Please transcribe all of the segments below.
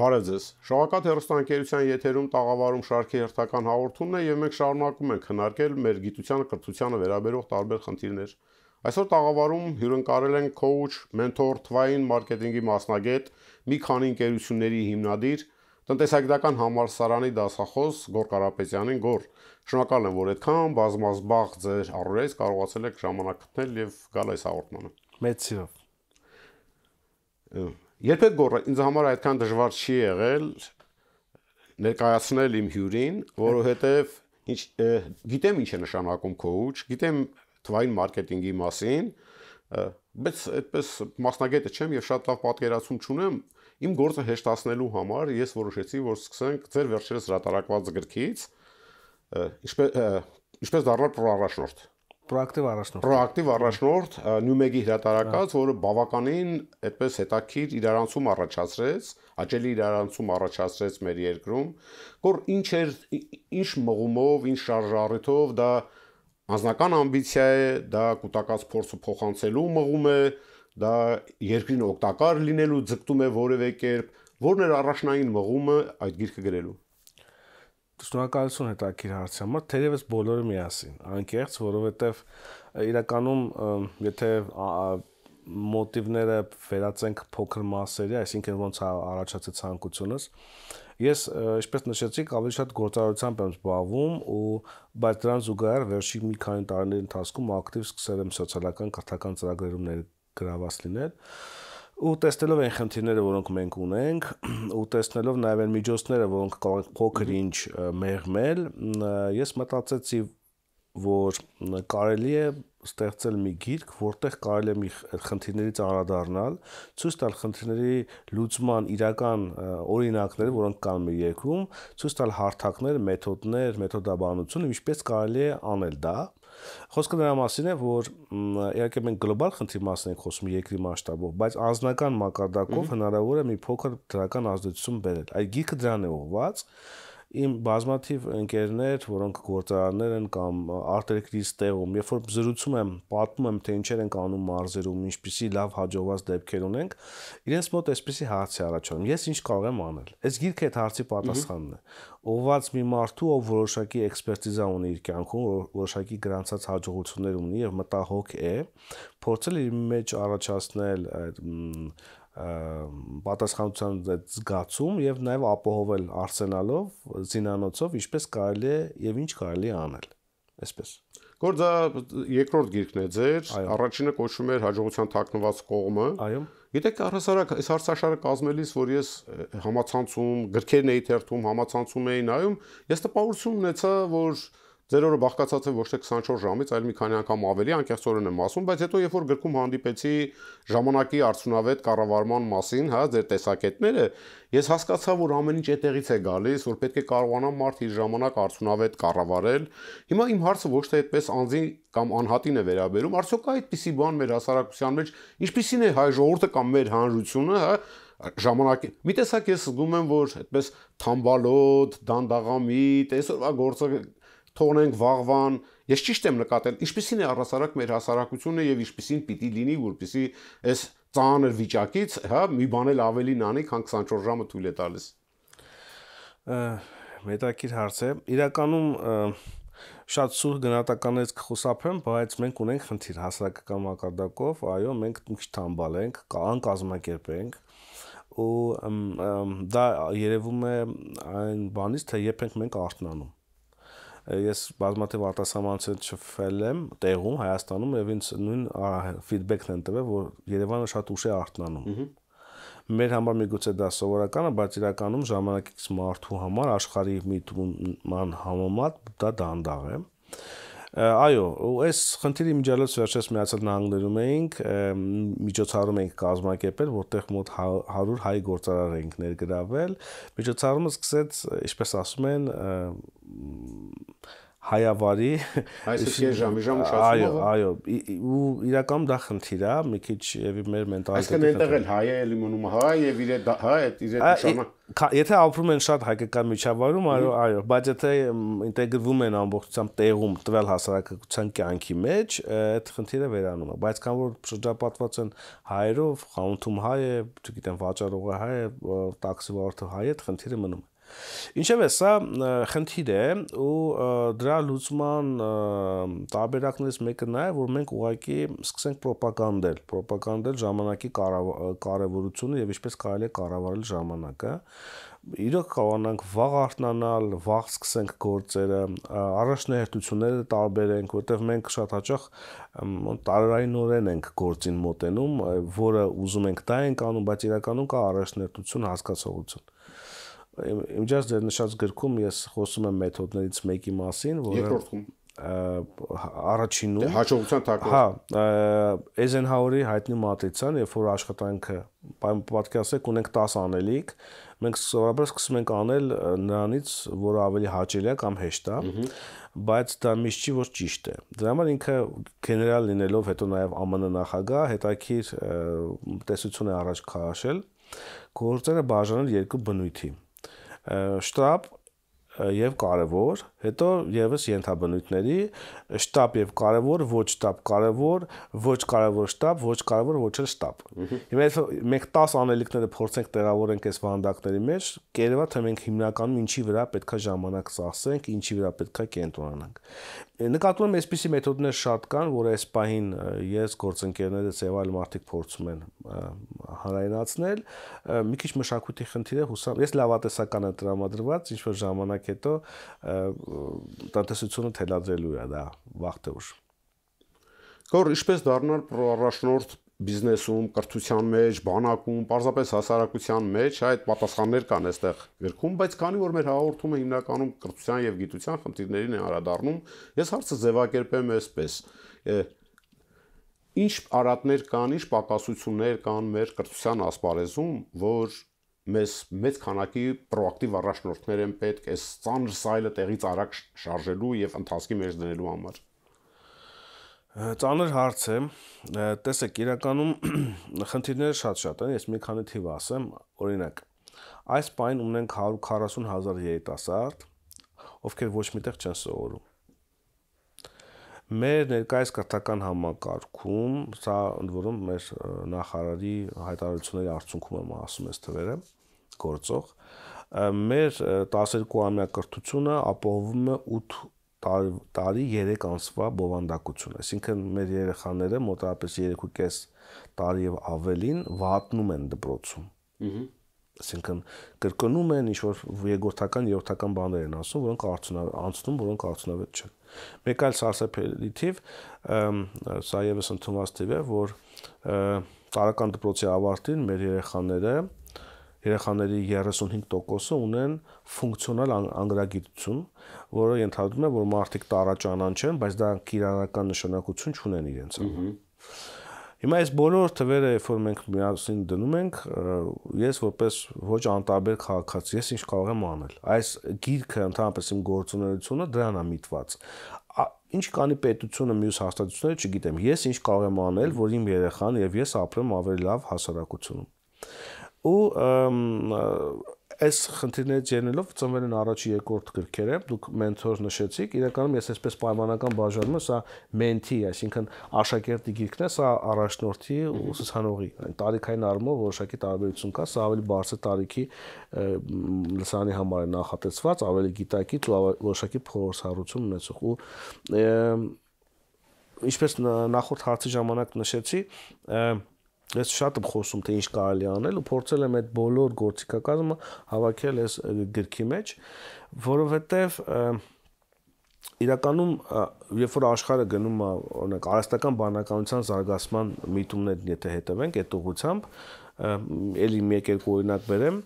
Բարև ձեզ։ Շաղակաթ հերոստանգերության եթերում տաղավարում շարքի հերթական հաղորդումն է եւ մենք շարունակում ենք քննարկել մեր գիտության կրթությանը վերաբերող տարբեր խնդիրներ։ Այսօր տաղավարում հյուրընկալել ենք coach, mentor, թվային մարքեթինգի մասնագետ, մի քանի ընկերությունների հիմնադիր, տնտեսագիտական համալսարանի դասախոս Գոր Կարապետյանին Գոր։ Շնորհակալ եմ, որ այդքան բազմազբաղ ձեր առօրյայից կարողացել եք ժամանակ գտնել եւ գալ այս հաղորդմանը։ Մեծ սիրով։ Երբեք գոռա, ինձ համար այդքան դժվար չի եղել ներկայացնել իմ հյուրին, որովհետև ինչ գիտեմ ինչ է նշանակում coach, գիտեմ թվային մարքեթինգի մասին, բայց այդպես մասնագետը չեմ եւ շատ լավ պատկերացում չունեմ, իմ գործը հեշտացնելու համար ես որոշեցի, որ սկսենք ձեր վերջերս հրատարակված գրքից, ինչպես ինչպես դառնալ պրոարաշորդ։ Պրոակտիվ առաջնորդ։ Պրոակտիվ առաջնորդ Նյումեգի հրատարակած, որը բավականին այդպես հետաքրիր իրարանցում առաջացրեց, հաճելի իրարանցում առաջացրեց մեր երկրում, որ ինչ էր ինչ մղումով, ինչ շարժառիթով դա անձնական ամբիցիա է, դա կൂട്ടակած փորձը փոխանցելու մղում է, դա երկրին օգտակար լինելու ձգտում է որևէ կերպ, որն էր առաջնային մղումը այդ գիրքը գրելու։ Շնորհակալություն հետաքրքիր հարցի համար, թերևս բոլորը միասին, անկեղծ, որովհետև իրականում եթե մոտիվները վերածենք փոքր մասերի, այսինքն ոնց առաջացած ցանկությունս, ես ինչպես նշեցիք, ավելի շատ գործարարությամբ եմ զբաղվում ու բայց դրան զուգահեռ վերջի մի քանի տարիների ընթացքում ակտիվ սկսել եմ սոցիալական քաղաքական ծրագրերում ներգրաված լինել։ ներ, ու տեսնելով այն խնդիրները, որոնք մենք ունենք, ու տեսնելով նաև այն միջոցները, որոնք կարող են փոքր ինչ մեղմել, ես մտածեցի, որ կարելի է ստեղծել մի գիրք, որտեղ կարելի է մի խնդիրներից անդրադառնալ, ցույց տալ խնդիրների լուծման իրական օրինակները, որոնք կան մեր երկրում, ցույց տալ հարթակներ, մեթոդներ, մեթոդաբանություն, ինչպես կարելի է անել դա, Խոսքը նրա մասին է, որ իհարկե մենք գլոբալ խնդրի մասին ենք խոսում երկրի մասշտաբով, բայց անձնական մակարդակով հնարավոր է մի փոքր դրական ազդեցություն բերել։ Այդ գիրքը դրան է ուղղված, իմ բազմաթիվ ընկերներ, որոնք գործարաններ են կամ արտերկրի ստեղում, երբ որ զրուցում եմ, պատմում եմ, թե ինչեր ենք անում մարզերում, ինչպիսի լավ հաջողված դեպքեր ունենք, իրենց մոտ էսպիսի հարց է առաջանում. ես ինչ կարող եմ անել։ Այս գիրքը այդ հարցի պատասխանն է։ Ովված մի մարդու, ով որոշակի էքսպերտիզա ունի իր կյանքում, որոշակի գրանցած հաջողություններ ունի եւ մտահոգ է, փորձել իր մեջ առաջացնել այդ պատասխանության այդ զգացում եւ նաեւ ապահովել արսենալով, զինանոցով ինչպես կարելի է եւ ինչ կարելի անել։ Այսպես։ Գործը երկրորդ գիրքն է ձեր, առաջինը կոչվում էր հաջողության թակնված կողմը։ Այո։ Գիտեք, առհասարակ այս հարցաշարը կազմելիս, որ ես համացանցում, գրքերն էի թերթում, համացանցում էի նայում, ես տպավորություն ունեցա, որ Ձեր օրը բաղկացած է ոչ թե 24 ժամից, այլ մի քանի անգամ ավելի, անկեղծորեն եմ ասում, բայց հետո երբ որ գրքում հանդիպեցի ժամանակի արդյունավետ կառավարման մասին, հա, ձեր տեսակետները, ես հասկացա, որ ամեն ինչ այդտեղից է գալիս, որ պետք է կարողանամ մարդ իր ժամանակ արդյունավետ կառավարել։ Հիմա իմ հարցը ոչ թե այդպես անձին կամ անհատին է վերաբերում, արդյոք կա այդպիսի բան մեր հասարակության մեջ, ինչպիսին է հայ ժողովուրդը կամ մեր հանրությունը, հա, ժամանակի մի տեսակ ես զգում եմ որ այդպես թամբալոտ, դանդաղամիտ, այսօրվա գործը թողնենք վաղվան։ Ես ճիշտ եմ նկատել, ինչպիսին է առասարակ մեր հասարակությունը եւ ինչպիսին պիտի լինի, որպիսի այս ծանր վիճակից, հա, մի բան էլ ավելին անի, քան 24 ժամը թույլ է տալիս։ Մետակիր հարց է։ Իրականում շատ սուր գնահատականից կխուսափեմ, բայց մենք ունենք խնդիր հասարակական մակարդակով, այո, մենք մի քիչ թամբալ ենք, կան կազմակերպենք ու դա երևում է այն բանից, թե երբ ենք մենք արթնանում ես բազմաթիվ արտասահմանցիներ շփվել եմ տեղում Հայաստանում եւ ինձ նույն ֆիդբեքն են տվել, որ Երևանը շատ ուշ է արթնանում։ Մեր համար միգուցե դա սովորական է, բայց իրականում ժամանակից մարդու համար աշխարհի միտման համեմատ դա դանդաղ է։ դա Այո, ու այս խնդիրի միջալով վերջերս միացած նահանգներում էինք, միջոցառում էինք կազմակերպել, որտեղ մոտ 100 հա, հայ գործարար էինք ներգրավել։ Միջոցառումը սկսեց, ինչպես ասում են, հայավարի այսինքն ժամի ժամ ուշացումով այո այո ու իրական դա խնդիր է մի քիչ եւ մեր մենտալիտետը այսինքն այնտեղ էլ հայը էլի մնում հայ եւ իր հա այդ իր շամը եթե ապրում են շատ հայկական միջավայրում այո այո բայց եթե ինտեգրվում են ամբողջությամբ տեղում տվյալ հասարակության կյանքի մեջ այդ խնդիրը վերանում է բայց կան որ շրջապատված են հայերով խանութում հայ է չգիտեմ վաճառողը հայ է տաքսի վարորդը հայ է այդ խնդիրը մնում է Ինչևէ, սա խնդիր է ու դրա լուծման տարբերակներից մեկը նա է, որ մենք ուղակի սկսենք ռոպագանդել, ռոպագանդել ժամանակի կարևորությունը եւ ինչպես կարելի է կառավարել ժամանակը իրոք կարողանանք վաղ արթնանալ, վաղ սկսենք գործերը, առաջնահերթությունները տարբերենք, որտեղ մենք շատ հաճախ տարայնորեն ենք գործին մոտենում, որը ուզում ենք դա ենք անում, բայց իրականում կա առաջնահերթություն, հասկացողություն։ Իմջաս դեր նշած գրքում ես խոսում եմ մեթոդներից մեկի մասին, որը երկրորդում առաջինում դե, հաջողության թակով հա Էյզենհաուրի հայտնի մատրիցան երբ որ աշխատանքը պատկերացեք ասեք ունենք 10 անելիք մենք սովորաբար սկսում ենք անել նրանից որը ավելի հաճելի է կամ հեշտ է բայց դա միշտ չի որ ճիշտ է։ Դրա համար ինքը գեներալ լինելով հետո նաև ԱՄՆ նախագահ հետաքրիր տեսություն է առաջ քաշել գործերը բաժանել երկու բնույթի շտաբ եւ կարեւոր, հետո եւս ենթաբնույթների շտաբ եւ կարեւոր, ոչ շտաբ կարեւոր, ոչ կարեւոր շտաբ, ոչ կարեւոր ոչ էլ շտաբ։ Հիմա այս մենք 10 անելիքները փորձենք տեղավորենք այս վանդակների մեջ, կերևա թե մենք հիմնականում ինչի վրա պետքա ժամանակ ծախսենք, ինչի վրա պետքա կենտրոնանանք։ Նկատում եմ այսպիսի մեթոդներ շատ կան, որ այս պահին ես գործընկերներս եւ այլ մարդիկ փորձում են հանրայնացնել։ Մի քիչ մշակույթի խնդիր է, հուսամ ես լավատեսական եմ տրամադրված, ինչ որ ժամանակ հետո տնտեսությունը թելադրելու է դա վաղ թե ուշ։ Գոր, ինչպես դառնալ պրոառաշնորդ բիզնեսում, կրթության մեջ, բանակում, պարզապես հասարակության մեջ այդ պատասխաններ կան այստեղ գրքում, բայց քանի որ մեր հաղորդումը հիմնականում կրթության եւ գիտության խնդիրներին է անդրադառնում, ես հարցը ձևակերպեմ այսպես. ինչ արատներ կան, ինչ պակասություններ կան մեր կրթության ասպարեզում, որ մեզ մեծ քանակի պրոակտիվ առաջնորդներ են պետք այս ծանր սայլը տեղից արագ շարժելու եւ ընթացքի մեջ դնելու համար։ Ծանր հարց է։ Տեսեք, իրականում խնդիրները շատ-շատ են, ես մի քանի թիվ ասեմ, օրինակ այս պայն ունենք 140.000 երիտասարդ, ովքեր ոչ միտեղ չեն սովորում։ Մեր ներկայիս կրթական համակարգում, սա ընդ որում մեր նախարարի հայտարարությունների արդյունքում եմ ասում ես թվերը, գործող, մեր 12-ամյա կրթությունը ապահովում է 8 տարի, տարի 3 ամսվա բովանդակություն, այսինքն մեր երեխաները մոտավորապես 3.5 տարի եւ ավելին վատնում են դպրոցում։ Ահա այսինքն կրկնում են ինչ որ երկրորդական, երրորդական բաներ են ասում, որոնք արդյունավ անցնում, որոնք արդյունավետ չեն։ Մեկ այլ սարսափելի թիվ, սա եւս ընդունված թիվ է, որ տարական դպրոցի ավարտին մեր երեխաները երեխաների 35%-ը ունեն ֆունկցիոնալ անգրագիտություն, որը ենթադրում է, որ մարդիկ տարաճանան չեն, բայց դա կիրառական նշանակություն չունեն իրենց համար։ Հիմա այս բոլոր թվերը, երբ որ մենք միասին դնում ենք, ես որպես ոչ անտարբեր քաղաքացի, ես ինչ կարող եմ անել։ Այս գիրքը ընդհանրապես իմ գործունեությունը դրան է միտված ինչ կանի պետությունը մյուս հաստատությունները չգիտեմ։ Ես ինչ կարող եմ անել, որ իմ երեխան եւ ես ապրեմ ավելի լավ հասարակությունում ու այս խնդիրներից ելնելով ծնվել են առաջի երկրորդ գրքերը դուք մենթոր նշեցիք իրականում ես այսպես պայմանական բաժանում եմ սա մենթի այսինքն աշակերտի գիրքն է սա առաջնորդի ուսուցանողի տարիքային առումով որոշակի տարբերություն կա սա ավելի բարձր տարիքի լսանի համար է նախատեսված ավելի գիտակից ու որոշակի փորձառություն ունեցող ու ինչպես նախորդ հարցի ժամանակ նշեցի և, ես շատ եմ խոսում թե ինչ կարելի անել ու փորձել եմ այդ բոլոր գործիքակազմը հավաքել այս գրքի մեջ, որովհետև իրականում երբ որ աշխարհը գնում է օրինակ արհեստական բանականության զարգացման միտումներին եթե հետևենք այդ ուղությամբ էլի մեկ երկու օրինակ բերեմ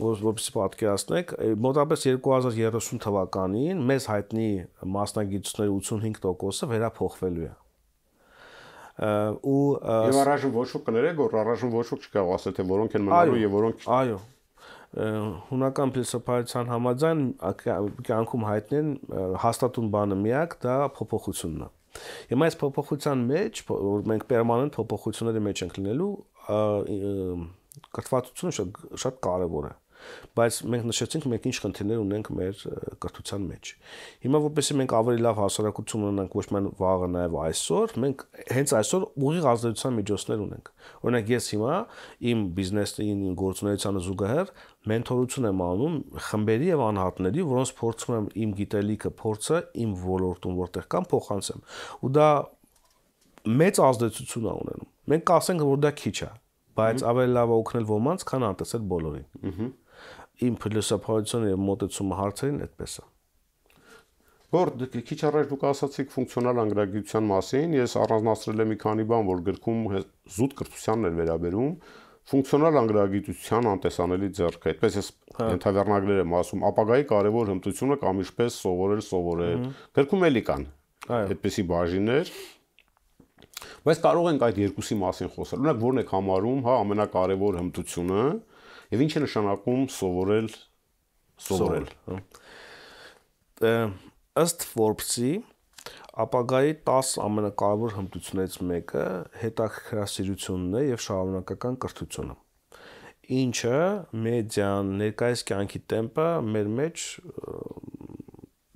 որ որպես պատկերացնեք մոտավորապես 2030 թվականին մեզ հայտնի մասնագիտությունների 85%-ը վերափոխվելու է ու եւ առայժմ ոչ ոք կներեք որ առայժմ ոչ ոք չկարող ասել թե որոնք են մնալու եւ որոնք այո հունական փիլիսոփայության համաձայն կյանքում հայտնեն հաստատուն բանը միակ դա փոփոխությունն է Հիմա այս փոփոխության մեջ որ մենք պերմանենտ փոփոխությունների մեջ ենք լինելու կրթվածությունը շատ շատ կարևոր է։ Ա, բայց մենք նշեցինք մենք ինչ խնդիրներ ունենք մեր կրթության մեջ։ Հիմա որպեսզի մենք ավելի լավ հասարակություն ունենանք ոչ միայն վաղը, նաև այսօր, մենք հենց այսօր ուղիղ ազդեցության միջոցներ ունենք։ Օրինակ ես հիմա իմ բիզնեսին, իմ գործունեությանը զուգահեռ մենթորություն եմ անում խմբերի եւ անհատների, որոնց փորձում եմ իմ գիտելիքը, փորձը իմ ոլորտում որտեղ կամ փոխանցեմ։ Ու դա մեծ ազդեցություն է ունենում։ Մենք կասենք, որ դա քիչ է, բայց ավելի լավ է օգնել ոմանց, քան անտեսել բոլորին։ Ահա իմ փիլիսոփայությունը եւ մոտեցումը հարցերին այդպես է։ Որ դե քիչ առաջ դուք ասացիք ֆունկցիոնալ անգրագիտության մասին, ես առանձնացրել եմ մի քանի բան, որ գրքում զուտ կրթությանն էր վերաբերում, ֆունկցիոնալ անգրագիտության անտեսանելի ձեռքը։ Այդպես ես հա։ ենթավերնագրեր եմ ասում, ապագայի կարևոր հմտությունը կամ ինչպես սովորել սովորել։ Գրքում էլի կան այդպիսի բաժիններ։ Բայց կարող ենք այդ երկուսի մասին խոսել։ Օրինակ, որն է համարում, հա, ամենակարևոր հմտությունը, Եվ ինչ է նշանակում սովորել սովորել, հա։, հա։ Ըստ Forbes-ի ապագայի 10 ամենակարևոր հմտություններից մեկը հետաքրքրասիրությունն է եւ շարունակական կրթությունը ինչը մեդիան ներկայիս կյանքի տեմպը մեր մեջ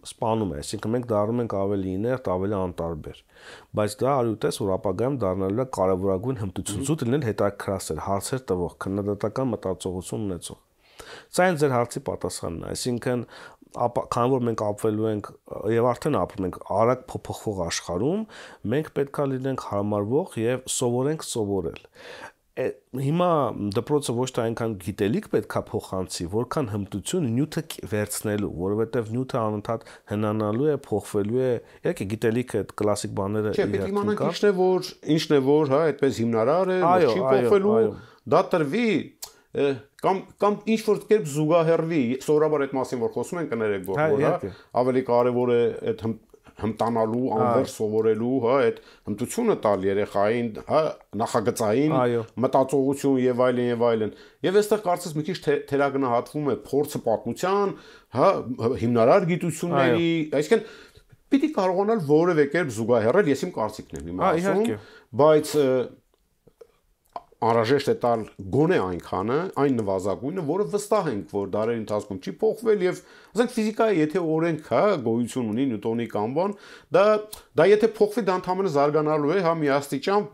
սպանում է, այսինքն մենք դառնում ենք ավելի իներտ, ավելի անտարբեր։ Բայց դա արյութես, որ ապագայում դառնալու է կարևորագույն հմտություն՝ զուտ լինել հետաքրքրասեր, հարցեր տվող, քննադատական մտածողություն ունեցող։ Սա այն ձեր հարցի պատասխանն է, այսինքն քանի որ մենք ապրելու ենք եւ արդեն ապրում ենք արագ փոփոխվող աշխարհում, մենք պետքա լինենք հարմարվող եւ սովորենք սովորել հիմա դպրոցը ոչ թե այնքան գիտելիք պետքա փոխանցի, որքան հմտություն նյութը վերցնելու, որովհետև նյութը անընդհատ հնանալու է, փոխվելու է։ Իհարկե գիտելիքը այդ կլասիկ բաները իրականացնի։ Չէ, պետք է իմանանք ինչն է որ, ինչն է որ, հա, այդպես հիմնարար է, ոչ չի փոխվելու, դա տրվի կամ կամ ինչ որ կերպ զուգահեռվի սովորաբար այդ մասին որ խոսում են կներեք գող որ հա ավելի կարևոր է այդ հմտանալու, անվերջ սովորելու, հա, այդ հմտությունը տալ երեխային, հա, նախագծային մտածողություն եւ այլն եւ այլն։ Եվ այստեղ կարծես մի քիչ թերագնահատվում է փորձը պատմության, հա, հիմնարար գիտությունների, այսինքն պիտի կարողանալ որևէ կերպ զուգահեռել, ես իմ կարծիքն եմ իմ ասում, բայց անհրաժեշտ է տալ գոնե այնքանը, այն նվազագույնը, որը վստահ ենք, որ դարերի ընթացքում չի փոխվել եւ ասենք ֆիզիկայի եթե օրենքը հա, գոյություն ունի նյուտոնի կանվան, դա դա եթե փոխվի դա ընդհանրապես զարգանալու է, հա մի աստիճան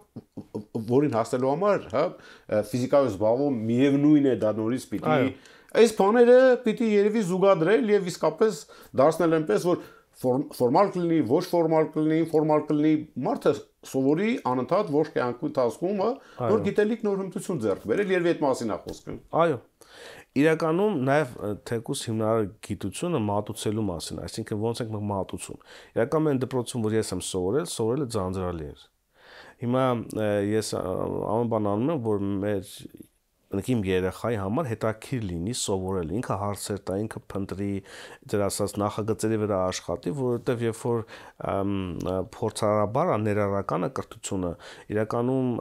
որին հասնելու համար, հա ֆիզիկայով զբաղվում միևնույն է դա նորից պիտի այս բաները պիտի երևի զուգադրել եւ իսկապես դարձնել այնպես, որ ֆորմալ կլինի, ոչ ֆորմալ կլինի, ինֆորմալ կլինի, մարդը սովորի անընդհատ ոչ կյանքի ընթացքում նոր գիտելիք, նոր հմտություն ձեռք բերել, երբ այդ մասին է խոսքը։ Այո։ Իրականում նաև թեկուս հիմնարար գիտությունը մատուցելու մասին, այսինքն ոնց ենք մենք մատուցում։ Իրականում այն դպրոցում, որ ես եմ սովորել, սովորելը ձանձրալի էր։ Հիմա ես ամեն բան անում եմ, որ մեր ինքիմ երեխայի համար հետաքրքիր լինի սովորել, ինքը հարցեր տա, ինքը փնտրի, դեր ասած նախագծերի վրա աշխատի, որովհետև երբ որ փորձարաբար ներառականը կրթությունը իրականում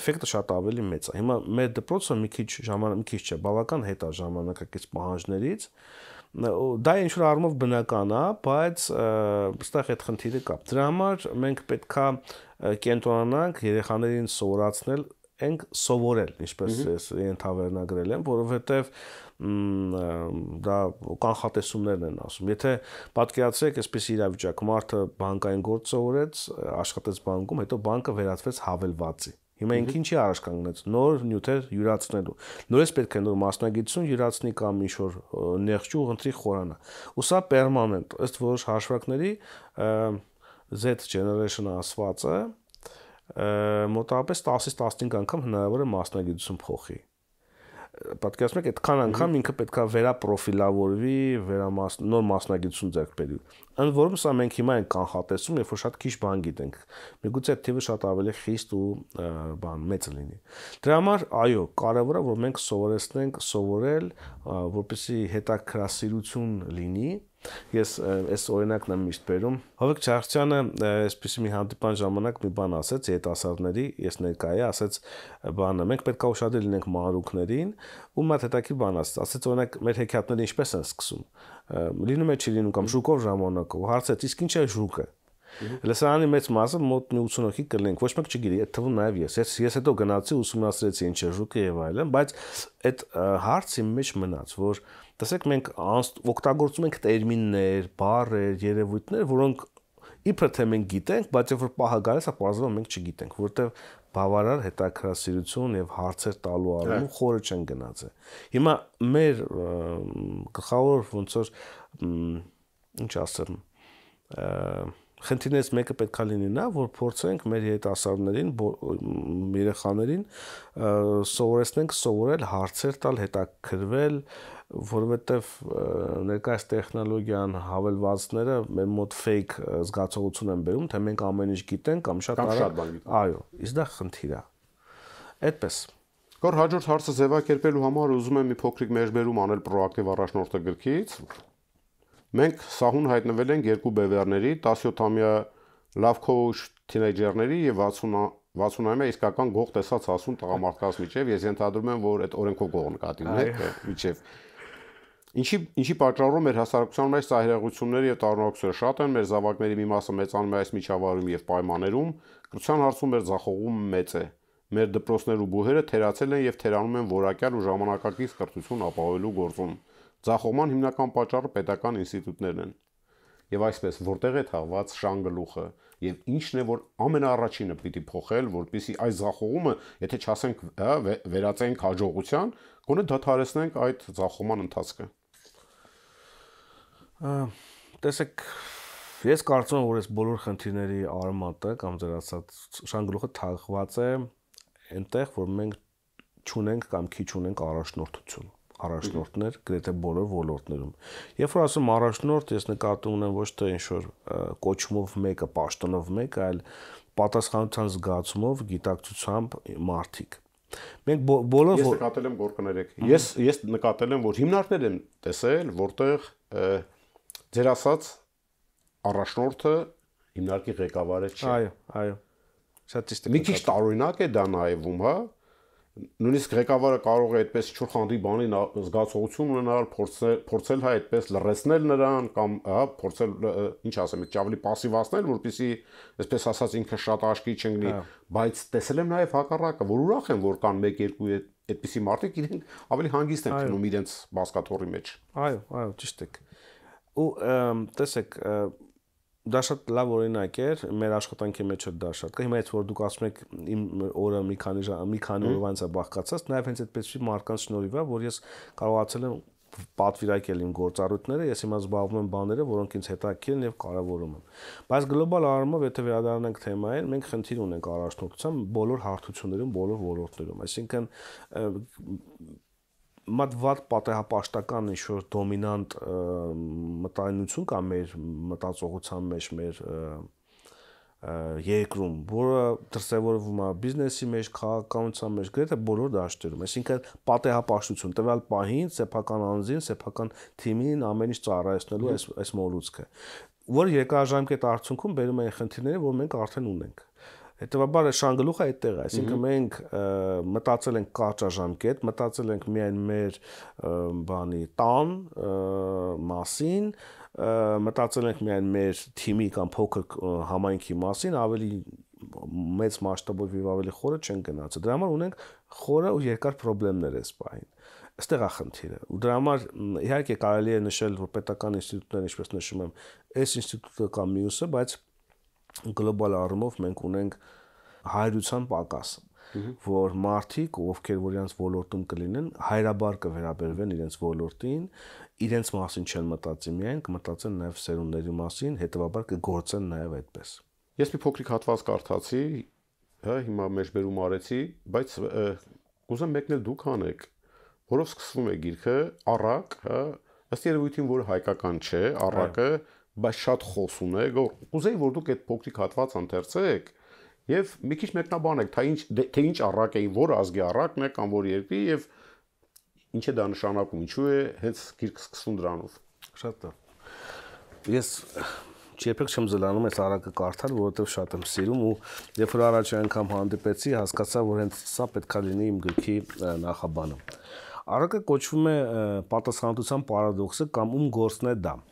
էֆեկտը շատ ավելի մեծ է։ Հիմա մեր դպրոցը մի քիչ ժամանակ, մի քիչ չէ, բավական հետ է ժամանակակից պահանջներից դա ինչ որ առումով բնական է, բայց այստեղ այդ խնդիրը կա։ Դրա համար մենք պետքա կենտրոնանանք երեխաներին սովորացնել ենք սովորել, ինչպես ես ենթավերնագրել եմ, որովհետև դա կանխատեսումներն են ասում։ Եթե պատկերացրեք, այսպես իրավիճակ, մարդը բանկային գործ սովորեց, աշխատեց բանկում, հետո բանկը վերածվեց հավելվածի։ Հիմա ինքն ինչի առաջ կանգնեց նոր նյութեր յուրացնելու։ Նորից պետք է նոր մասնագիտություն յուրացնի կամ ինչ-որ նեղջու ուղղի խորանա։ Ու սա պերմանենտ ըստ որոշ հաշվարկների Z generation-ը ասվածը մոտավորապես 10-ից 15 անգամ հնարավոր է մասնագիտություն փոխի պատկերացնեք այդքան անգամ ինքը պետքա վերապրոֆիլավորվի, վերամաս նոր մասնագիտություն ձեռք բերի։ Ընդ որում սա մենք հիմա ենք կանխատեսում, երբ որ շատ քիչ բան գիտենք։ Միգուցե այդ թիվը շատ ավելի խիստ ու բան մեծ լինի։ Դրա համար այո, կարևորը որ մենք սովորեցնենք սովորել, որպեսզի հետաքրասիրություն լինի, Ես այս օրինակն եմ միշտ բերում։ Հովիկ Չարխչյանը այսպես մի հանդիպան ժամանակ մի բան ասաց հետասարների, ես ներկայի ասաց բանը, մենք պետք է ուշադիր լինենք մանրուքներին, ու մատ հետաքի բան ասաց, ասաց օրինակ մեր հեքիաթները ինչպես են սկսում։ Լինում է չի լինում կամ ժուկով ժամանակով, հարցեց, իսկ ինչ է ժուկը։ Լսարանի մեծ մասը մոտ 80 հոգի կլինենք, ոչ մեկ չգիտի, այդ թվում նաև ես։ Ես ես հետո գնացի ուսումնասիրեցի ինչ է ժուկը եւ այլն, բայց այդ հարցի մեջ մնաց, որ Տեսեք, մենք օգտագործում ենք տերմիններ, բառեր, երևույթներ, որոնք իբր թե մենք գիտենք, բայց երբ որ պահը գալիս է, պարզվում մենք չգիտենք, որտեղ բավարար հետաքրքրասիրություն եւ հարցեր տալու առումով խորը չեն գնացել։ Հիմա մեր գլխավոր ոնց որ ինչ ասեմ, խնդիրներից մեկը պետքա լինի նա, որ փորձենք մեր երիտասարդներին, երեխաներին սովորեցնենք սովորել հարցեր տալ, հետաքրվել, հետա որովհետև ներկայիս տեխնոլոգիան հավելվածները մեր մոտ fake զգացողություն են բերում, թե մենք ամեն ինչ գիտենք կամ շատ արագ։ Այո, իսկ դա խնդիր է։ Այդպես։ Գոր հաջորդ հարցը ձևակերպելու համար ուզում եմ մի փոքրիկ մեջբերում անել պրոակտիվ առաջնորդը գրքից։ Մենք սահուն հայտնվել ենք երկու բևեռների, 17-ամյա լավ քոուչ թինեյջերների եւ 60 60-ամյա իսկական գող տեսած 60 տղամարդկանց միջև ես ենթադրում եմ, որ այդ օրենքով գող նկատի ունեք միջև Ինչի ինչի պատճառով մեր հասարակության մեջ սա հերեղությունները եւ տարօրինակները շատ են, մեր զավակների մի մասը մեծանում է այս միջավայրում եւ պայմաններում, կրթության հարցում մեր զախողումը մեծ է։ Մեր դպրոցներ ու բուհերը թերացել են եւ թերանում են որակյալ ու ժամանակակից կրթություն ապահովելու գործում։ Ձախողման հիմնական պատճառը պետական ինստիտուտներն են։ Եվ այսպես, որտեղ է թաղված շան գլուխը եւ ինչն է, որ ամենաառաջինը պիտի փոխել, որpիսի այս ձախողումը, եթե չասենք, հա, վերածենք հաջողության, գոնե դադարեցնենք այդ ձախողման ընթացքը տեսեք ես կարծում եմ որ այս բոլոր խնդիրների արմատը կամ ձեր ասած շանգլուխը թաղված է այնտեղ որ մենք ճունենք կամ քիչ ունենք առաջնորդություն առաջնորդներ գրեթե բոլոր ոլորտներում երբ որ ասում առաջնորդ ես նկատում ունեմ ոչ թե ինչ որ կոչումով մեկը պաշտոնով մեկ այլ պատասխանության զգացումով գիտակցությամբ մարդիկ մենք բոլոր ես նկատել եմ գորկներեք ես ես նկատել եմ որ հիմնարկներ եմ տեսել որտեղ Ձեր ասած առաջնորդը հիմնարկի ղեկավարը չէ։ Այո, այո։ Շատ ճիշտ է։ Մի քիչ տարօրինակ է դա նայվում, հա։ Նույնիսկ ղեկավարը կարող է այդպես չուրխանդի բանի զգացողություն ունենալ, փորձել փորձել հա այդպես լրացնել նրան կամ հա փորձել ինչ ասեմ, ճավլի пассивացնել, որպեսզի այսպես ասած ինքը շատ աշկի չընկնի, բայց տեսել եմ նաև հակառակը, որ ուրախ են, որ կան 1-2 այդպիսի մարդիկ, իրենք ավելի հանգիստ են գնում իրենց բասկաթորի մեջ։ Այո, այո, ճիշտ եք։ Ա ու տեսեք դա շատ լավ օրինակ էր մեր աշխատանքի մեջ դա շատ կա հիմա այդ որ դուք ասում եք իմ օրը մի քանի ժամ մի քանի օրվանից է բաղկացած նաև հենց այդպես մի մարքանց շնորհիվ է որ ես կարողացել եմ պատվիրակել իմ գործառույթները, ես հիմա զբաղվում եմ բաները, որոնք ինձ հետաքրքիր են եւ կարեւորում են։ Բայց գլոբալ առումով, եթե վերադառնանք թեմային, մենք խնդիր ունենք առաջնորդությամբ բոլոր հարթություններում, բոլոր ոլորտներում։ Այսինքն մատ վատ պատահապաշտական ինչ որ դոմինանտ մտայնություն կա մեր մտածողության մեջ մեր երկրում, որը դրսևորվում է բիզնեսի մեջ, քաղաքականության մեջ, գրեթե բոլոր դաշտերում։ Այսինքն պատեհապաշտություն տվյալ պահին սեփական անձին, սեփական թիմին ամեն ինչ ծառայեցնելու այս այս մոլուցքը, որը երկարաժամկետ արդյունքում բերում է խնդիրները, որ մենք արդեն ունենք։ Հետևաբար շան գլուխը այդտեղ է, այսինքն մենք մտածել ենք կարճաժամկետ, մտածել ենք միայն մեր բանի տան մասին, մտածել ենք միայն մեր թիմի կամ փոքր համայնքի մասին, ավելի մեծ մասշտաբով եւ ավելի խորը չեն գնացել։ Դրա համար ունենք խորը ու երկար խնդիրներ էս բային։ Այստեղ է խնդիրը։ Ու դրա համար իհարկե կարելի է նշել, որ պետական ինստիտուտները, ինչպես նշում եմ, այս ինստիտուտը կամ մյուսը, բայց գլոբալ առումով մենք ունենք հայրության պակաս որ մարդիկ, ովքեր որ իրենց ոլորտում կլինեն, հայրաբար կվերաբերվեն իրենց ոլորտին, իրենց մասին չեն մտածի միայն, կմտածեն նաև սերունդների մասին, հետևաբար կգործեն նաև այդպես։ Ես մի փոքրիկ հատված կարդացի, հա, հիմա մեջբերում արեցի, բայց կուզեմ մեկնել դուք անեք, որով սկսվում է գիրքը, առակ, հա, ըստ երևույթին որ հայկական չէ, առակը բայց շատ խոսուն է, գոր կուզեի որ դուք այդ փոքրիկ հատված ընթերցեք եւ մի քիչ մեկնաբանեք, թե ինչ դե, թե ինչ առակ է, որ ազգի առակն է կամ որ երկրի եւ ինչ է դա նշանակում, ինչու է հենց գիրքը սկսվում դրանով։ Շատ լավ։ Ես երբեք չեմ զլանում այս արակը կարդալ, որովհետև շատ եմ սիրում ու երբ որ առաջ անգամ հանդիպեցի, հասկացա, որ հենց սա պետքա լինի իմ գրքի նախաբանը։ Արակը կոչվում է պատասխանատվության պարադոքսը կամ ում գործն է դա։ Ա,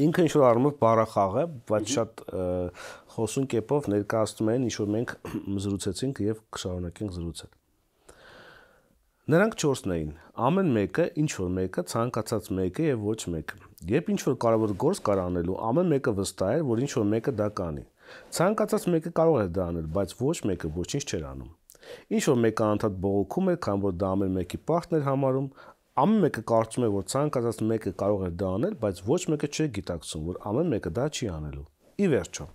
ինքը ինչ որ առումով բարախաղ է, բայց շատ խոսուն կերպով ներկայացնում են, ինչ որ մենք զրուցեցինք եւ կշարունակենք զրուցել։ Նրանք 4-ն էին։ Ամեն մեկը ինչ որ մեկը ցանկացած մեկը եւ ոչ մեկը։ Երբ ինչ որ կարևոր գործ կար անելու, ամեն մեկը վստահ էր, որ ինչ որ մեկը դա կանի։ Ցանկացած մեկը կարող էր դա անել, բայց ոչ մեկը ոչինչ չէր անում։ Ինչ որ մեկը անդադ բողոքում էր, քան որ դա ամեն մեկի պարտն էր համարում, ամեն մեկը կարծում է, որ ցանկացած մեկը կարող է դա անել, բայց ոչ մեկը չի գիտակցում, որ ամեն մեկը դա չի անելու։ Ի վերջո,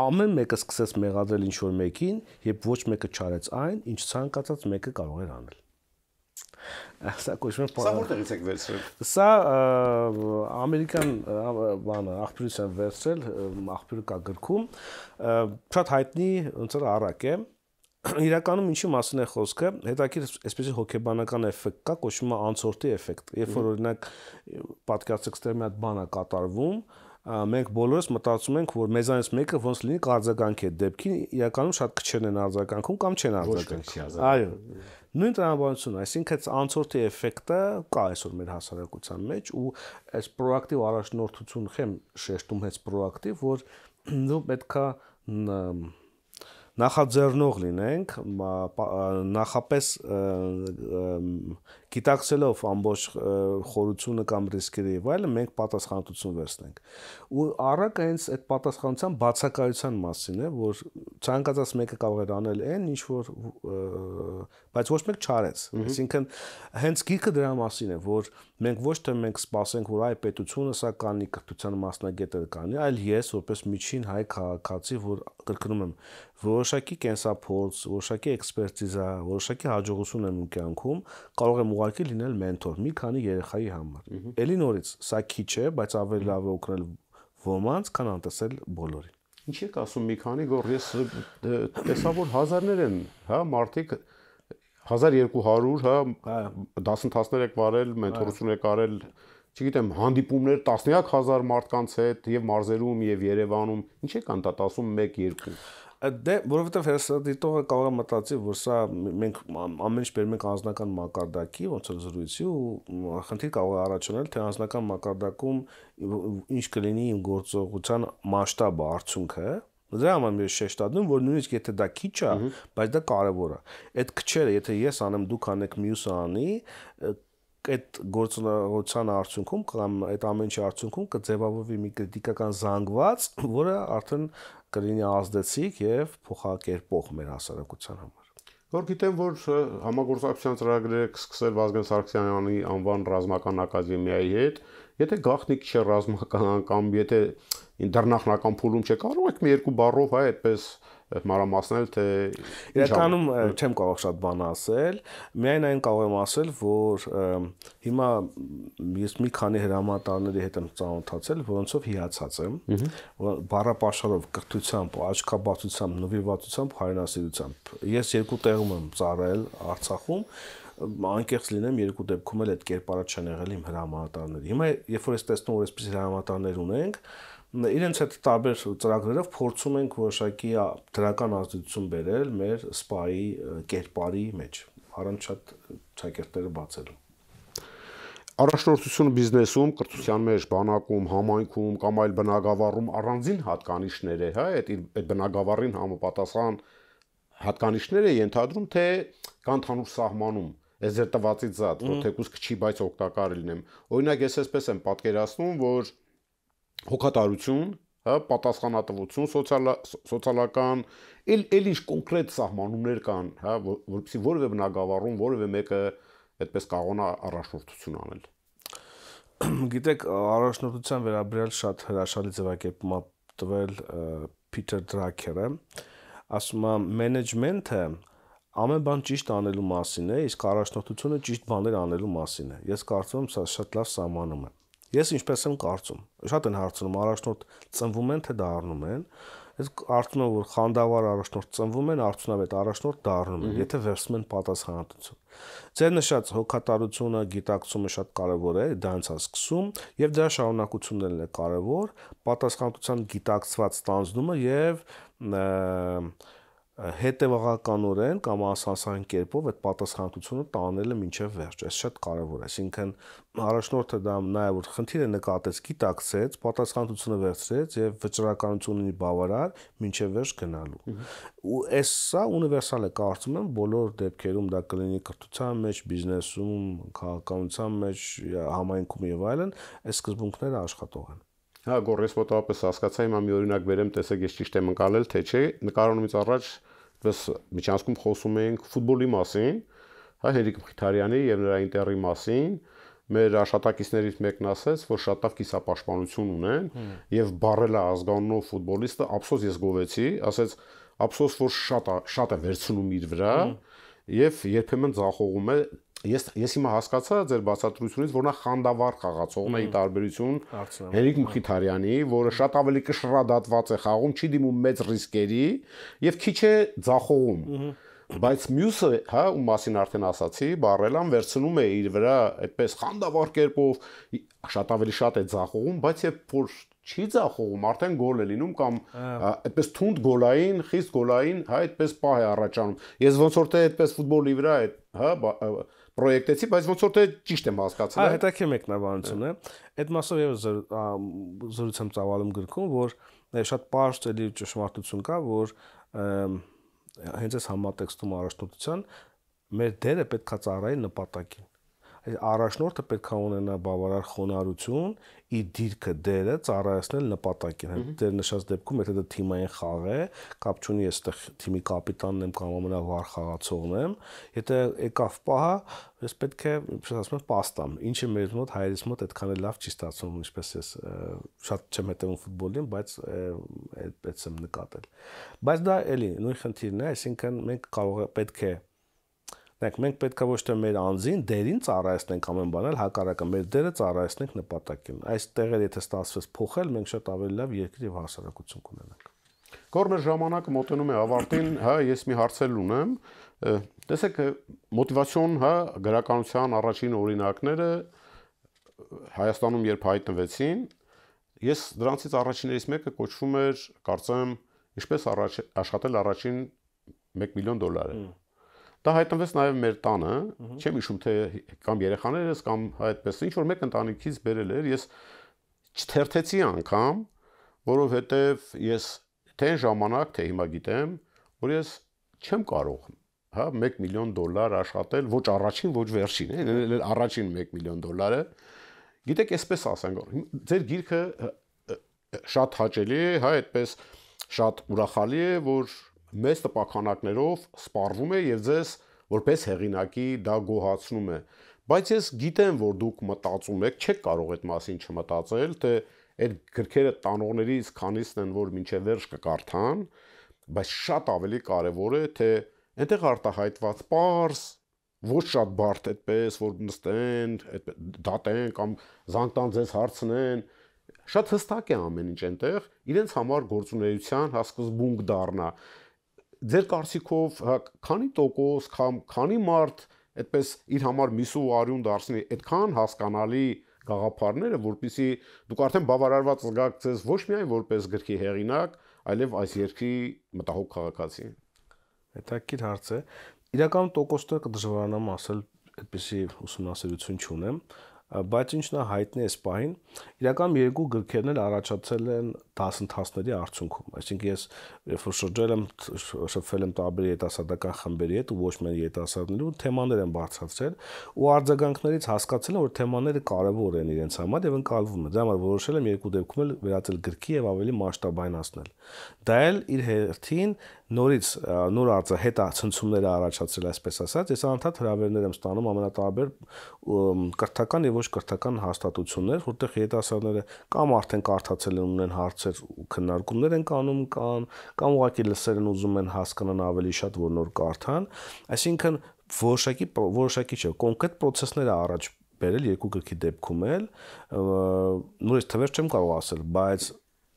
ամեն մեկը սկսեց մեղադրել ինչ որ մեկին, երբ ոչ մեկը չարեց այն, ինչ ցանկացած մեկը կարող էր անել։ Սա կոչվում է Սա որտեղից է վերցրել։ Սա ամերիկան բանը, աղբյուրից են վերցրել, աղբյուրը կա գրքում։ Շատ հայտնի ոնց որ առակ է, իրականում ինչի մասին է խոսքը, հետաքրքիր այսպես հոգեբանական էֆեկտ կա, կոչվում է անցորդի էֆեկտ։ Երբ որ օրինակ պատկերացրեք, ստեր մի հատ բան է կատարվում, մենք բոլորս մտածում ենք, որ մեզանից մեկը ոնց լինի կարձագանքի այդ դեպքին, իրականում շատ քչերն են արձագանքում կամ չեն արձագանքում։ Այո։ Նույն տրամաբանությունը, այսինքն անցորդի էֆեկտը կա այսօր մեր հասարակության մեջ ու այս պրոակտիվ առաջնորդություն խեմ շեշտում հենց պրոակտիվ, որ նո պետքա նախաձեռնող լինենք, նախապես գիտակցելով ամբողջ խորությունը կամ ռիսկերը եւ այլն մենք պատասխանատվություն վերցնենք ու առակ հենց այդ պատասխանության բացակայության մասին է որ ցանկացած մեկը կարող էր անել այն ինչ որ բայց ոչ մեկ չարեց այսինքն հենց գիրքը դրա մասին է որ մենք ոչ թե մենք սպասենք որ այ պետությունը սա կանի կրթության մասնագետը կանի այլ ես որպես միջին հայ քաղաքացի որ կրկնում եմ որոշակի կենսափորձ որոշակի էքսպերտիզա որոշակի հաջողություն եմ ու կյանքում կարող եմ ուղարկի լինել մենթոր մի քանի երեխայի համար։ Էլի նորից, սա քիչ է, բայց ավելի լավ է օգնել ոմանց, քան անտեսել բոլորին։ Ինչ եք ասում մի քանի գոր ես տեսա որ հազարներ են, հա, մարդիկ 1200, հա, դասընթացներ եք վարել, մենթորություն եք արել, չգիտեմ, հանդիպումներ տասնյակ հազար մարդկանց հետ եւ մարզերում եւ Երևանում։ Ինչ եք անտատ ասում 1 2 դե որովհետև հերոստատիտողը կարող է մտածի, որ սա մենք ամեն ինչ բերում ենք անձնական մակարդակի, ոնց որ զրույցի ու խնդիր կարող է առաջանալ, թե անձնական մակարդակում ինչ կլինի իմ գործողության մասշտաբը, արդյունքը, Դրա համար ես շեշտադրում, որ նույնիսկ եթե դա քիչ է, բայց դա կարևոր է։ Այդ քչերը, եթե ես անեմ, դուք անեք, մյուսը անի, այդ գործունեության արդյունքում կամ այդ ամենի արդյունքում կձևավորվի մի քրիտիկական զանգված, որը արդեն կլինի ազդեցիկ եւ փոխակերպող մեր հասարակության համար։ Որ գիտեմ, որ համագործակցության ծրագրերը կսկսել Վազգեն Սարգսյանի անվան ռազմական ակադեմիայի հետ, եթե գախնիկ չէ ռազմական կամ եթե դեռնախնական փուլում չէ, կարող եք մի երկու բառով այ այդպես մանրամասնել թե իրականում չեմ կարող շատ բան ասել միայն այն կարող եմ ասել որ հիմա ես մի քանի հրամատաների հետ եմ ծանոթացել որոնցով հիացած եմ բառապաշարով կրթությամբ աչքաբացությամբ նվիրվածությամբ հայրենասիրությամբ ես երկու տեղում եմ ծառայել արցախում անկեղծ լինեմ երկու դեպքում էլ այդ կերպարը չեն եղել իմ հրամատաները հիմա երբ որ ես տեսնում որ այսպես հրամատաներ ունենք իրենց այդ տարբեր ծրագրերով փորձում ենք որոշակի դրական ազդեցություն բերել մեր սպայի կերպարի մեջ, առանց շատ ճակերտները բացելու։ Առաջնորդությունը բիզնեսում, կրթության մեջ, բանակում, համայնքում կամ այլ բնակավարում առանձին հատկանիշներ է, հա, այդ այդ բնակավարին համապատասխան հատկանիշներ է ենթադրում, թե կան թանուր սահմանում այս ձեր տվածից զատ, որ թեկուս քչի, բայց օգտակար լինեմ։ Օրինակ ես այսպես եմ պատկերացնում, որ հոգատարություն, հա, պատասխանատվություն սոցիալ սոցիալական, ել ել ինչ կոնկրետ սահմանումներ կան, հա, որովհետեւ որևէ բնակավարում որևէ մեկը այդպես կարողանա առաջնորդություն անել։ Գիտեք, առաջնորդության վերաբերյալ շատ հրաշալի ձևակերպում տվել Փիթեր Դրաքերը, ասում է մենեջմենթը ամեն բան ճիշտ անելու մասին է, իսկ առաջնորդությունը ճիշտ բաներ անելու մասին է։ Ես կարծում եմ, սա շատ լավ սահմանում է։ Ա Ես ինչպես եմ կարծում։ Շատ են հարցնում առաջնորդ ծնվում են թե դառնում են։ Ես կարծում եմ որ խանդավառ առաջնորդ ծնվում են, արդյունավետ առաջնորդ դառնում են, եթե վերցնում են պատասխանատվություն։ Ձեր նշած հոգատարությունը, գիտակցումը շատ կարևոր է, դրանից է սկսում եւ դրա շարունակությունն է կարևոր, պատասխանատվության գիտակցված ստանձնումը եւ և, և, և, և, և, և, և, և, և հետևողականորեն կամ ասասան կերպով այդ պատասխանատվությունը տանելը մինչև վերջ։ Այս շատ կարևոր է։ Այսինքն առաջնորդը դա նաև որ խնդիրը նկատեց, գիտակցեց, պատասխանատվությունը վերցրեց եւ վճռականությունն ունի բավարար մինչև վերջ գնալու։ Ու այս սա ունիվերսալ է, կարծում եմ, բոլոր դեպքերում դա կլինի կրթության մեջ, բիզնեսում, քաղաքականության մեջ, համայնքում եւ այլն, այս սկզբունքները աշխատող են։ Ա Հա, գոր ես մոտավորապես հասկացա, հիմա մի օրինակ վերեմ, տեսեք ես ճիշտ եմ ընկալել, թե չէ։ Նկարանումից առաջ ես միջանցքում խոսում էինք ֆուտբոլի մասին, հա Հերիկ Մխիթարյանի եւ նրա ինտերի մասին, մեր աշխատակիցներից մեկն ասաց, որ շատ լավ կիսապաշտպանություն ունեն եւ բարելա ազգանունով ֆուտբոլիստը ափսոս ես գովեցի, ասաց ափսոս որ շատ շատ է վերցնում իր վրա եւ երբեմն ձախողում է ես ես հիմա հասկացա ձեր բացատրությունից, որ նա խանդավառ խաղացողն է ի տարբերություն Հերիկ Մխիթարյանի, որը շատ ավելի կշռադատված է խաղում, չի դիմում մեծ ռիսկերի եւ քիչ է ձախողում։ Բայց մյուսը, հա, ու մասին արդեն ասացի, բարելան վերցնում է իր վրա այդպես խանդավառ կերպով, շատ ավելի շատ է ձախողում, բայց եւ որ չի ձախողում, արդեն գոլ է լինում կամ այդպես թունդ գոլային, խիստ գոլային, հա, այդպես պահ է առաջանում։ Ես ոնց որ թե այդպես ֆուտբոլի վրա այդ, հա, պրոյեկտեցի, բայց ոնց որ թե ճիշտ եմ հասկացել։ Հա, հետաքրքիր մեկնաբանություն է։ Այդ մասով եւ զրույց եմ ծավալում գրքում, որ շատ པարզ էլի ճշմարտություն կա, որ հենց այս համատեքստում առաջնորդության մեր դերը պետքա ծառայի նպատակին առաջնորդը պետք է ունենա բավարար խոնարհություն ի դիրքը դերը ծառայեցնել նպատակին։ Հետ դեր նշած դեպքում, եթե դա թիմային խաղ է, կապ չունի այստեղ թիմի կապիտանն եմ կամ ամենավառ խաղացողն եմ, եթե եկավ պահը, ես պետք է, ինչպես ասում են, պաստամ։ Ինչը մեր մոտ հայերիս մոտ այդքան էլ լավ չի ստացվում, ինչպես ես շատ չեմ հետևում ֆուտբոլին, բայց այդպես եմ նկատել։ Բայց դա էլի նույն խնդիրն է, այսինքն մենք կարող է պետք է Նայեք, մենք պետքա ոչ թե մեր անձին, դերին ծառայեցնենք ամեն բան, այլ հակառակը մեր դերը ծառայեցնենք նպատակին։ Այս տեղերը եթե ստացվես փոխել, մենք շատ ավելի լավ երկիր եւ հասարակություն կունենանք։ Կորմը ժամանակը մոտենում է ավարտին, հա, ես մի հարցել ունեմ։ Տեսեք, մոտիվացիոն, հա, գրականության առաջին օրինակները Հայաստանում երբ հայտնվեցին, ես դրանցից առաջիններից մեկը կոչվում էր, կարծեմ, ինչպես առաջ աշխատել առաջին 1 միլիոն դոլարը։ Դա հայտնվեց նաև մեր տանը, չեմ հիշում թե կամ երեխաներս կամ այդպես ինչ որ մեկ ընտանիքից բերել էր, ես չթերթեցի անգամ, որովհետև ես թե ժամանակ, թե հիմա գիտեմ, որ ես չեմ կարող հա 1 միլիոն դոլար աշխատել ոչ առաջին, ոչ վերջին, հա, էլ առաջին 1 միլիոն դոլարը։ Գիտեք, այսպես ասենք, ձեր գիրքը շատ հաճելի է, հա, այդպես շատ ուրախալի է, որ մեծ տպականակներով սպառվում է եւ ձեզ որպես հեղինակի դա գոհացնում է։ Բայց ես գիտեմ, որ դուք մտածում եք, չեք կարող այդ մասին չմտածել, թե այդ գրքերը տանողներից քանիսն են, որ մինչև վերջ կկարդան, բայց շատ ավելի կարևոր է, թե այնտեղ արտահայտված པարս ոչ շատ բարդ այդպես որ նստեն, այդ դատեն կամ զանգտան ձեզ հարցնեն, շատ հստակ է ամեն ինչ այնտեղ, իրենց համար գործունեության հասկսբունք դառնա։ դա ձեր կարծիքով հա, քանի տոկոս կամ քանի մարդ այդպես իր համար միսու արյուն դարձնի այդքան հասկանալի գաղափարները, որpիսի դուք արդեն բավարարված զգաք ձեզ ոչ միայն որպես գրքի հեղինակ, այլև այս երկրի մտահոգ քաղաքացի։ Հետաքրքիր հարց է։ Իրական տոկոսները կդժվարանամ ասել, այդպեսի ուսումնասիրություն չունեմ, բայց ինչն է հայտնի այս պահին, իրական երկու գրքերն էլ առաջացել են դասընթացների արդյունքում։ Այսինքն ես երբ որ շրջել եմ, շփվել եմ տարբեր երիտասարդական խմբերի հետ ու ոչ միայն երիտասարդների, թեմաներ են բարձրացրել ու արձագանքներից հասկացել եմ, որ թեմաները կարևոր են իրենց համար եւ ընկալվում են։ Դրա համար որոշել եմ երկու դեպքում էլ վերածել գրքի եւ ավելի մասշտաբայնացնել։ Դա էլ իր հերթին նորից նոր արձա հետ ցնցումները առաջացրել, այսպես ասած, ես անընդհատ հրավերներ եմ ստանում ամենատարբեր կրթական եւ ոչ կրթական հաստատություններ, որտեղ երիտասարդները կամ արդեն կարդացել են ունեն հարց ցեր քննարկումներ են անում կամ կամ ուղղակի լսերն ուզում են հասկանան ավելի շատ, որ նոր կարդան, այսինքն որոշակի որոշակի չէ, կոնկրետ process-ները առաջ բերել երկու գրքի դեպքում էլ նույնիսկ թվեր չեմ կարող ասել, բայց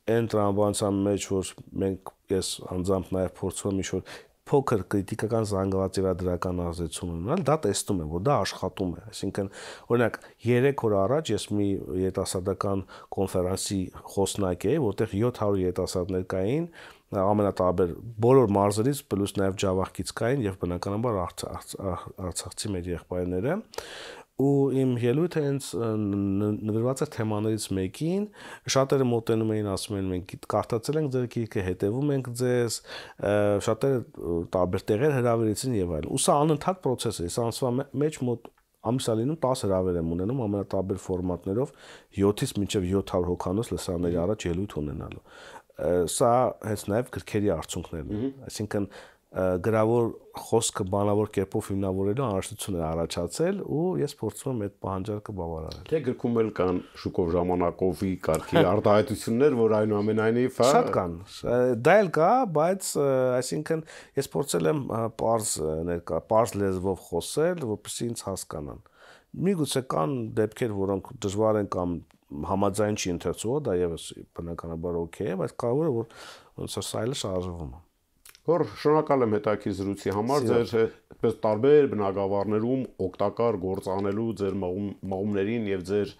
այն տրամաբանության մեջ, որ մենք ես անձամբ նաև փորձում եմ ինչ-որ փոքր քրիտիկական զանգված իրադրական ազդեցություն ունենալ, դա տեսնում եմ, որ դա աշխատում է։ Այսինքն, օրինակ 3 օր առաջ ես մի երիտասարդական կոնֆերանսի խոսնակ էի, որտեղ 700 երիտասարդներ կային, ամենատարբեր բոլոր մարզերից պլյուս նաև Ջավախից կային եւ բնականաբար Արցախի մեր եղբայրները ու իմ ելույթը հենց նվիրված է թեմաներից մեկին շատերը մոտենում էին ասում են մենք կարդացել ենք ձեր գիրքը հետևում ենք ձեզ շատերը տարբեր տեղեր հրավերեցին եւ այլն ու սա անընդհատ process է սա անսվա մեջ մոտ ամսա լինում 10 հրավեր եմ ունենում ամենատարբեր ֆորմատներով 7-ից մինչև 700 հոկանոց լսարանների առաջ ելույթ ունենալու սա հենց նաև գրքերի արդյունքներն են այսինքն գրավոր խոսքը բանավոր կերպով հիմնավորելու անհրաժեշտություն է առաջացել ու ես փորձում եմ այդ պահանջարկը բավարարել։ Թե գրքում էլ կան շուկով ժամանակովի կարգի արտահայտություններ, որ այնուամենայնիվ հա, շատ կան։ Դա էլ կա, բայց այսինքն ես փորձել եմ parz ներկա, parz լեզվով խոսել, որպեսզի ինձ հասկանան։ Միգուցե կան դեպքեր, որոնք դժվար են կամ համաձայն չի ընթերցողը, դա եւս բնականաբար օքեյ է, բայց կարևորը որ ոնց է սայլը շարժվում է։ Որ շնորհակալ եմ հետաքի զրույցի համար ձեր այդպես տարբեր բնակավարներում օգտակար գործ անելու ձեր մաղումներին եւ ձեր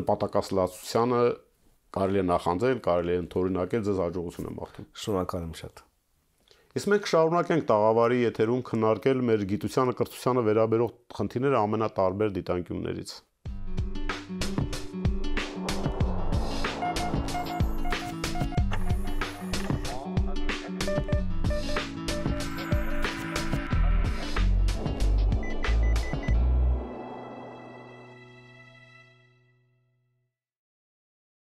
նպատակասլացությանը կարելի է նախանձել, կարելի է ընդօրինակել ձեզ հաջողություն եմ ողջունում։ Շնորհակալ եմ շատ։ Իսկ մենք շարունակենք տաղավարի եթերում քննարկել մեր գիտությանը կրթությանը վերաբերող խնդիրները ամենատարբեր դիտանկյուններից։